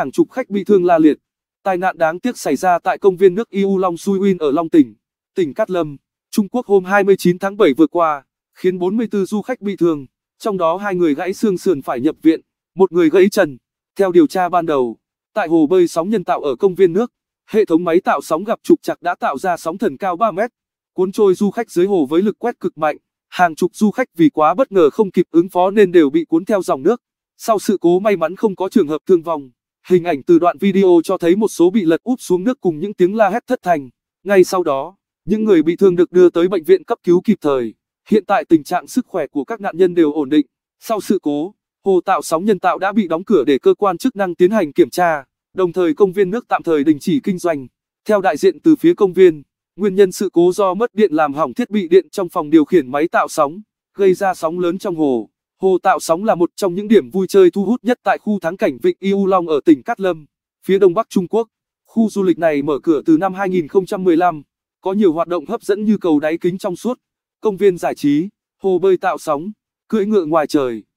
hàng chục khách bị thương la liệt. Tai nạn đáng tiếc xảy ra tại công viên nước Iu Long Sui Win ở Long Tỉnh, tỉnh Cát Lâm, Trung Quốc hôm 29 tháng 7 vừa qua, khiến 44 du khách bị thương, trong đó hai người gãy xương sườn phải nhập viện, một người gãy chân. Theo điều tra ban đầu, tại hồ bơi sóng nhân tạo ở công viên nước, hệ thống máy tạo sóng gặp trục trặc đã tạo ra sóng thần cao 3 mét, cuốn trôi du khách dưới hồ với lực quét cực mạnh, hàng chục du khách vì quá bất ngờ không kịp ứng phó nên đều bị cuốn theo dòng nước. Sau sự cố may mắn không có trường hợp thương vong. Hình ảnh từ đoạn video cho thấy một số bị lật úp xuống nước cùng những tiếng la hét thất thành. Ngay sau đó, những người bị thương được đưa tới bệnh viện cấp cứu kịp thời. Hiện tại tình trạng sức khỏe của các nạn nhân đều ổn định. Sau sự cố, hồ tạo sóng nhân tạo đã bị đóng cửa để cơ quan chức năng tiến hành kiểm tra, đồng thời công viên nước tạm thời đình chỉ kinh doanh. Theo đại diện từ phía công viên, nguyên nhân sự cố do mất điện làm hỏng thiết bị điện trong phòng điều khiển máy tạo sóng, gây ra sóng lớn trong hồ. Hồ Tạo Sóng là một trong những điểm vui chơi thu hút nhất tại khu thắng cảnh Vịnh Yêu Long ở tỉnh Cát Lâm, phía đông bắc Trung Quốc. Khu du lịch này mở cửa từ năm 2015, có nhiều hoạt động hấp dẫn như cầu đáy kính trong suốt, công viên giải trí, hồ bơi tạo sóng, cưỡi ngựa ngoài trời.